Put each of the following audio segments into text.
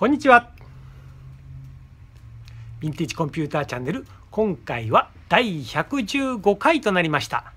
こんにちはヴィンテージコンピューターチャンネル今回は第115回となりました、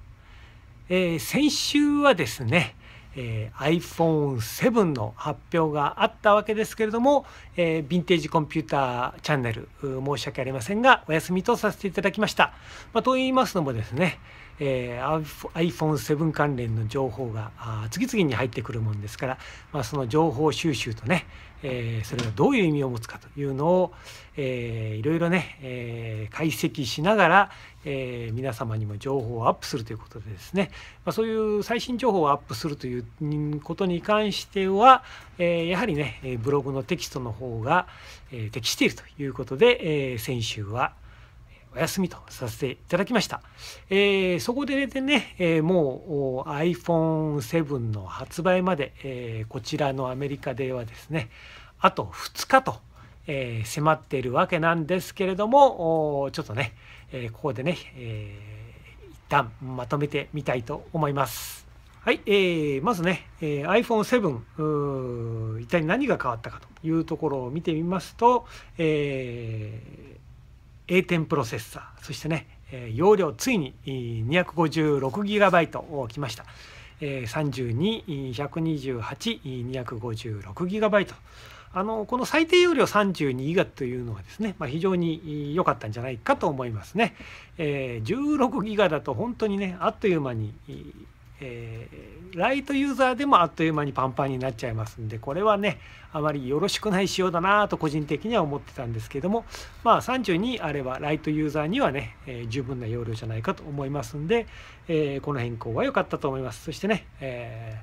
えー、先週はですね、えー、iPhone7 の発表があったわけですけれども、えー、ヴィンテージコンピューターチャンネル申し訳ありませんがお休みとさせていただきました、まあ、と言いますのもですね、えー、iPhone7 関連の情報が次々に入ってくるもんですから、まあ、その情報収集とね、えー、それがどういう意味を持つかというのを、えー、いろいろね、えー、解析しながら、えー、皆様にも情報をアップするということでですね、まあ、そういう最新情報をアップするということに関しては、えー、やはりねブログのテキストの方が、えー、適しているということで、えー、先週はお休みとさせていただきました。えー、そこでね、えー、もう iPhone7 の発売まで、えー、こちらのアメリカではですね、あと2日と、えー、迫っているわけなんですけれども、ちょっとね、えここでね、えー、一旦まとめてみたいと思います。はい、えー、まずね、えー、iPhone7 一体何が変わったかというところを見てみますと、えー A10 プロセッサーそしてね容量ついに 256GB をきました 32128-256GB あのこの最低容量32ギガというのはですね、まあ、非常に良かったんじゃないかと思いますね、えー、16ギガだと本当にねあっという間にえー、ライトユーザーでもあっという間にパンパンになっちゃいますんでこれはねあまりよろしくない仕様だなと個人的には思ってたんですけどもまあ32あればライトユーザーにはね、えー、十分な容量じゃないかと思いますんで、えー、この変更は良かったと思いますそしてね、え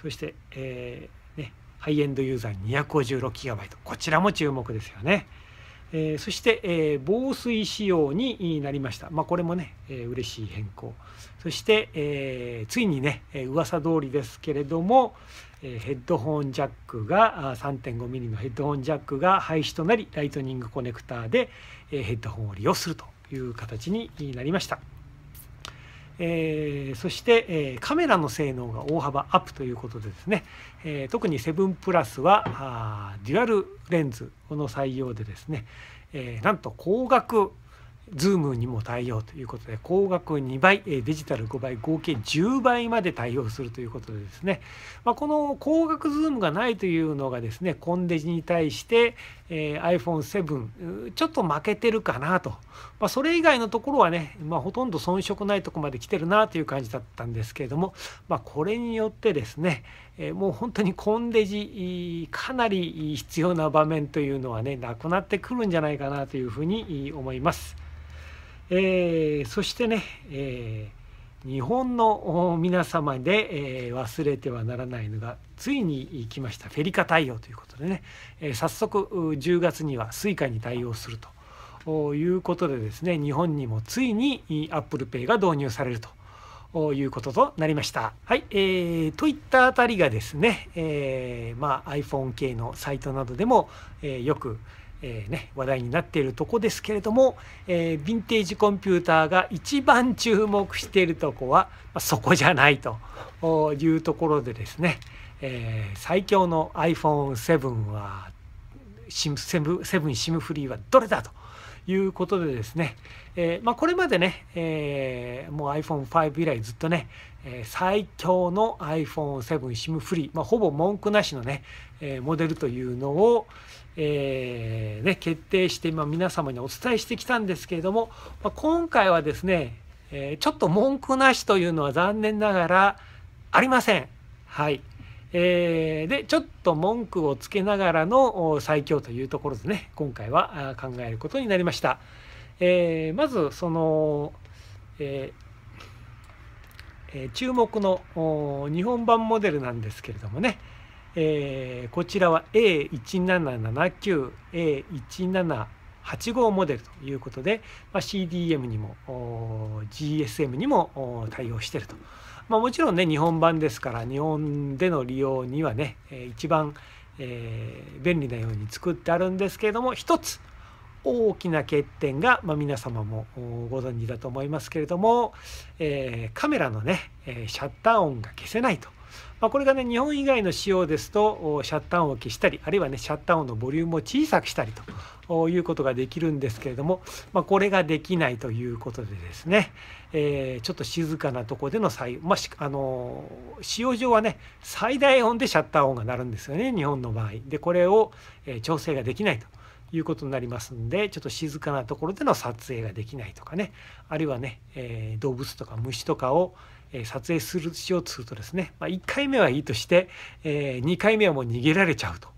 そして、えねハイエンドユーザー 256GB こちらも注目ですよね。えー、そして、えー、防水仕様になりました、まあ、これもね、えー、嬉しい変更そして、えー、ついにねえ噂通りですけれども、えヘッドホンジャックが3 5ミリのヘッドホンジャックが廃止となりライトニングコネクターで、えヘッドホンを利用するという形になりました。えー、そして、えカメラの性能が大幅アップということでですね、え特にンプラスはデュアルレンズの採用でですね、えなんと光学 Zoom にも対応ということで高額2倍デジタル5倍合計10倍まで対応するということでですね、まあ、この高額 Zoom がないというのがですねコンデジに対して、えー、iPhone7 ちょっと負けてるかなと、まあ、それ以外のところはね、まあ、ほとんど遜色ないとこまで来てるなという感じだったんですけれども、まあ、これによってですね、えー、もう本当にコンデジかなり必要な場面というのはねなくなってくるんじゃないかなというふうに思います。えー、そしてね、えー、日本の皆様で、えー、忘れてはならないのがついに来ましたフェリカ対応ということでね、え早速10月には Suica に対応するということでですね日本にもついに ApplePay が導入されるということとなりました。はい、えー、といったあたりがですね、えまあ、iPhone 系のサイトなどでも、えよく、えー、ね、話題になっているとこですけれども、えー、ヴィンテージコンピューターが一番注目しているとこは、まあ、そこじゃないというところでですね、えー、最強の iPhone7 はシムセブンシムフリーはどれだということでですね、えー、まあ、これまでね、えー、もう iPhone5 以来ずっとね、最強の iPhone7 SIM フリー、まあ、ほぼ文句なしのね、えモデルというのを、えー、ね、決定して今皆様にお伝えしてきたんですけれども、まあ、今回はですね、えー、ちょっと文句なしというのは残念ながらありません。はい。えー、でちょっと文句をつけながらの最強というところでね今回は考えることになりました。えー、まずその、えー、注目の日本版モデルなんですけれどもね、えー、こちらは A1779、A1785 モデルということで、まあ、CDM にも GSM にも対応していると。まあ、もちろんね、日本版ですから、日本での利用にはね、一番、えー、便利なように作ってあるんですけれども、一つ大きな欠点が、まあ、皆様もご存知だと思いますけれども、えー、カメラのね、シャッター音が消せないと。まあ、これがね日本以外の仕様ですとシャッター音を消したりあるいはねシャッター音のボリュームを小さくしたりということができるんですけれども、まあ、これができないということでですね、えー、ちょっと静かなとこでの採用、まあ、あの使用上はね最大音でシャッター音が鳴るんですよね日本の場合。でこれを調整ができないと。いうことになりますんでちょっと静かなところでの撮影ができないとかねあるいはね、えー、動物とか虫とかを、え撮影するしようとするとですね、まあ、1回目はいいとして、え2回目はもう逃げられちゃうと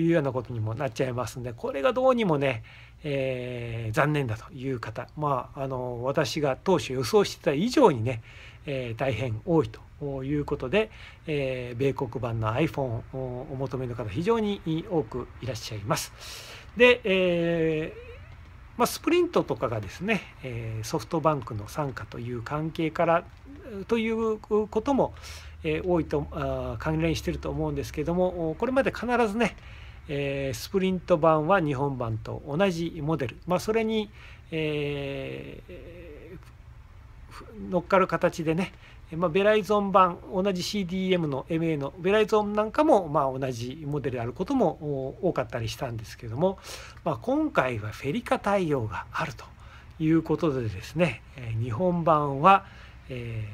いうようなことにもなっちゃいますんでこれがどうにもねえー、残念だという方、まあ、あの私が当初予想してた以上にね、えー、大変多いということで、えー、米国版の iPhone をお求めの方非常に多くいらっしゃいます。で、えーまあ、スプリントとかがですね、えソフトバンクの傘下という関係からということも、え多いとあ関連してると思うんですけどもこれまで必ずね、えスプリント版は日本版と同じモデル、まあ、それに、え乗っかる形でねまあ、ベライゾン版同じ CDM の MA のベライゾンなんかもまあ同じモデルであることも多かったりしたんですけども、まあ、今回はフェリカ対応があるということでですね日本版は、え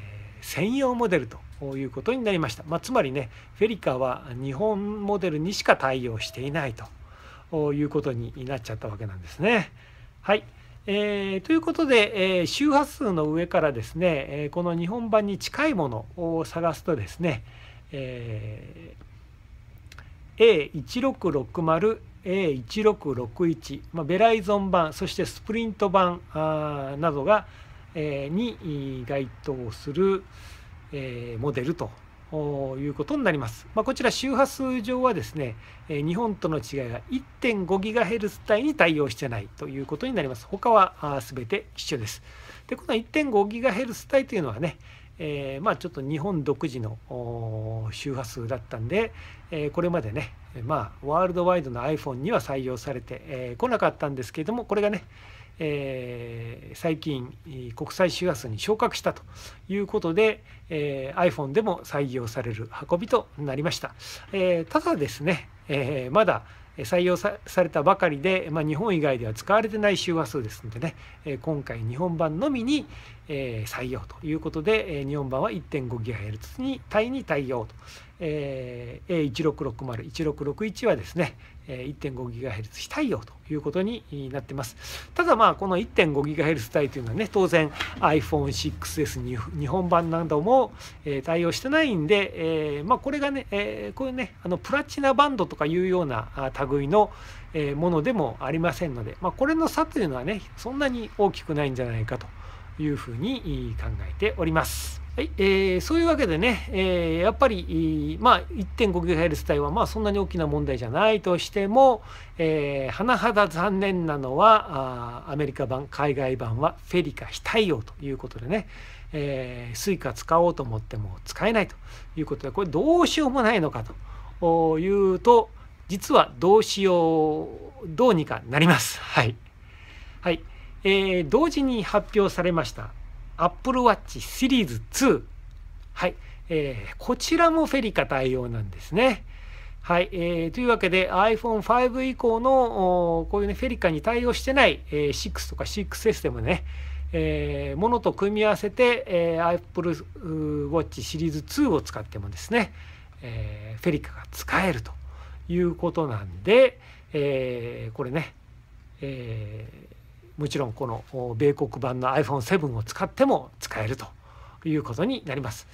ー、専用モデルということになりました、まあ、つまりねフェリカは日本モデルにしか対応していないということになっちゃったわけなんですね。はい、えー、ということで、えー、周波数の上からですね、えー、この日本版に近いものを探すとですね、えー、A1660、A1661、まあ、ベライゾン版、そしてスプリント版あなどが、えー、に該当する、えー、モデルということになります。まあ、こちら周波数上はですね、日本との違いが 1.5GHz 帯に対応してないということになります。他は全て一緒です。で、この 1.5GHz 帯というのはね、えー、まあちょっと日本独自の周波数だったんで、えー、これまでね、まあ、ワールドワイドの iPhone には採用されてこ、えー、なかったんですけれども、これがね、えー、最近国際周波数に昇格したということで、えー、iPhone でも採用される運びとなりました、えー、ただですね、えまだ採用されたばかりで、まあ、日本以外では使われてない周波数ですのでね、え今回日本版のみに、え採用ということで、え日本版は 1.5GHz に対に対応とえー、A1660、1661はですね、1.5GHz 非対応ということになってます。ただまあ、この 1.5GHz 帯というのはね、当然 iPhone6S に日本版なども対応してないんで、えー、まあこれがね、えー、こういうね、あのプラチナバンドとかいうような類のものでもありませんので、まあこれの差というのはね、そんなに大きくないんじゃないかというふうに考えております。はいえー、そういうわけでね、えー、やっぱり、まあ、1.5GHz 帯はまあそんなに大きな問題じゃないとしても、えー、甚だ残念なのはアメリカ版海外版はフェリカ非対応ということでね、えー、スイカ使おうと思っても使えないということでこれどうしようもないのかというと実はどうしようどうにかなります。はい、はいえー、同時に発表されました Apple Watch Series 2。はい。えー、こちらもフェリカ対応なんですね。はい、えー、というわけで iPhone5 以降のこういうねフェリカに対応してない、えー、6とか 6S でもね、えー、ものと組み合わせて、えー、Apple Watch シリーズ2を使ってもですね、えー、フェリカが使えるということなんで、えー、これね、えーもちろんこの米国版の iPhone7 を使っても使えるということになります。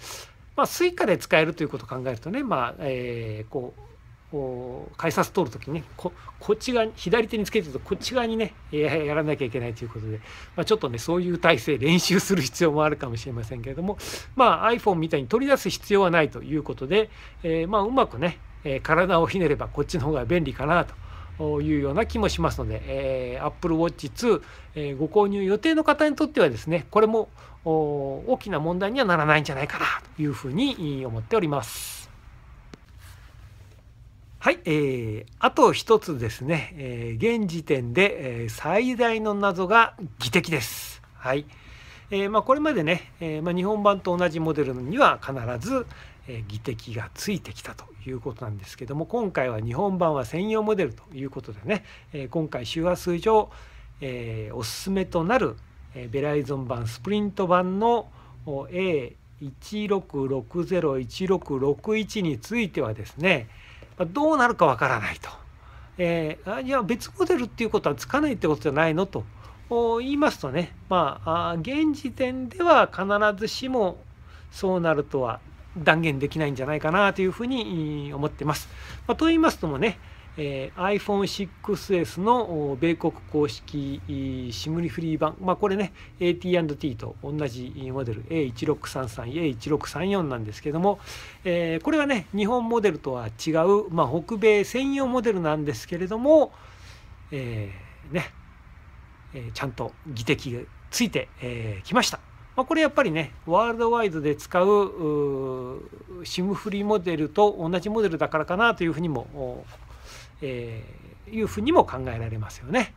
まあ、スイカで使えるということを考えるとね、まあえー、こう改札通る時にねここっち側左手につけてるとこっち側にねやらなきゃいけないということで、まあ、ちょっとねそういう体制練習する必要もあるかもしれませんけれども、まあ、iPhone みたいに取り出す必要はないということで、えー、まあうまくね体をひねればこっちの方が便利かなと。いうような気もしますので、えー、Apple Watch 2、えー、ご購入予定の方にとってはですね、これも大きな問題にはならないんじゃないかなというふうに思っております。はい、えー、あと一つですね、えー、現時点で、え最大の謎が技的です。はい。えーまあ、これまでね、えーまあ、日本版と同じモデルには必ず、議的がついてきたということなんですけども今回は日本版は専用モデルということでね今回周波数上おすすめとなるベライゾン版スプリント版の A16601661 についてはですねどうなるかわからないと、えー、いや別モデルっていうことはつかないってことじゃないのと言いますとねまあ現時点では必ずしもそうなるとは断言できないんじゃないかなというふうに思ってます。まあ、と言いますともね、えー、iPhone6S の米国公式 SIM フリー版、まあ、これね AT&T と同じモデル A1633A1634 なんですけども、えー、これはね日本モデルとは違う、まあ、北米専用モデルなんですけれども、えー、ね、えちゃんと議的ついてき、えー、ました。まあ、これやっぱりねワールドワイドで使う SIM フリーモデルと同じモデルだからかなというふうにも、えー、いうふうにも考えられますよね。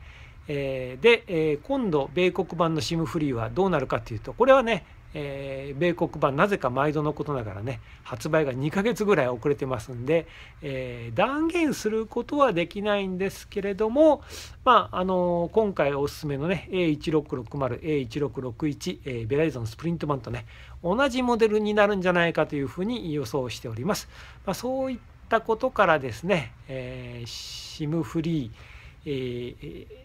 えー、で、えー、今度米国版の SIM フリーはどうなるかというとこれはねえー、米国版なぜか毎度のことながらね発売が2ヶ月ぐらい遅れてますんで、えー、断言することはできないんですけれども、まああのー、今回おすすめのね A1660、A1661、えー、ベライゾンスプリント版とね同じモデルになるんじゃないかというふうに予想しております。まあ、そういったことからですね、え SIM フリー、え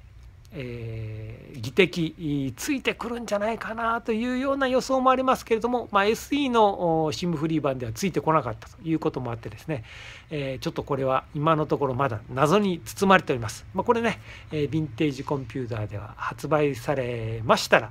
ーえー、議的ついてくるんじゃないかなというような予想もありますけれども、まあ、SE のシムフリー版ではついてこなかったということもあってですね、えー、ちょっとこれは今のところまだ謎に包まれております。まあ、これね、えー、ヴィンテージコンピューターでは発売されましたら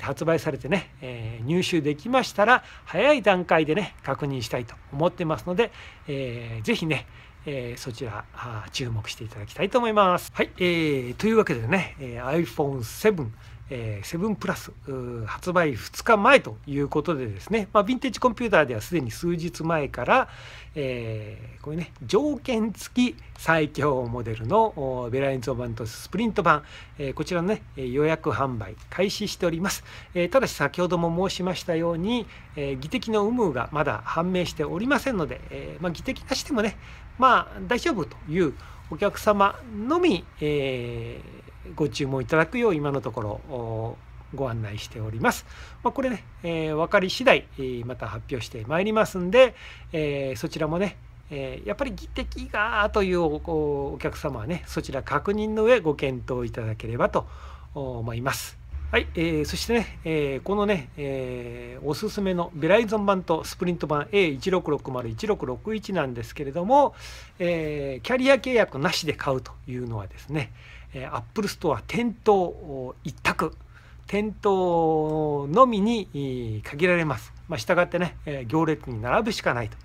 発売されてね、えー、入手できましたら早い段階でね確認したいと思ってますので、えー、ぜひねえー、そちら注目していただきたいと思います。はい、えー、というわけでね、えー、iPhone7 えー、7プラス発売2日前ということでですね、まあ、ヴィンテージコンピューターではすでに数日前から、えー、こういうね、条件付き最強モデルのベラインーバ版とスプリント版、えー、こちらのね、予約販売開始しております。えー、ただし先ほども申しましたように、えー、技的の有無がまだ判明しておりませんので、えーまあ、技的なしでもね、まあ大丈夫というお客様のみ、えー、ご注文いただくよう今のところご案内しております。まあ、これね、えー、分かり次第、えー、また発表してまいりますんで、えー、そちらもね、えー、やっぱり技的がというお客様はねそちら確認の上ご検討いただければと思います。はい、えー、そしてね、えー、このね、えー、おすすめのベライゾン版とスプリント版 A16601661 なんですけれども、えー、キャリア契約なしで買うというのはですね、えー、Apple Store 店頭一択店頭のみに限られます。まあ、従ってね、え行列に並ぶしかないと。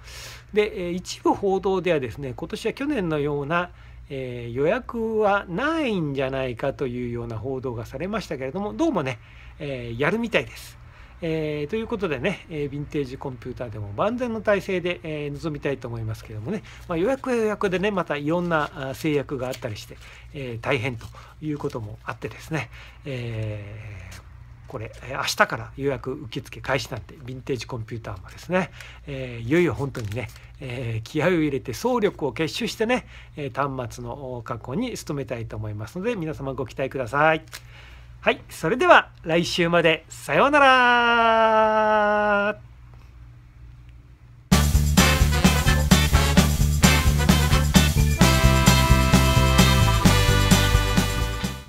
で、一部報道ではですね、今年は去年のようなえー、予約はないんじゃないかというような報道がされましたけれども、どうもね、えー、やるみたいです。えー、ということでね、えー、ヴィンテージコンピューターでも万全の体制で、えー、臨みたいと思いますけどもね、まあ、予約は予約でね、またいろんな制約があったりして、えー、大変ということもあってですね、えーこれ、え明日から予約受付開始なんて、ヴィンテージコンピューターもですね、えいよいよ本当にね、え気合を入れて総力を結集してね、え端末の確保に努めたいと思いますので、皆様ご期待ください。はい、それでは来週までさようなら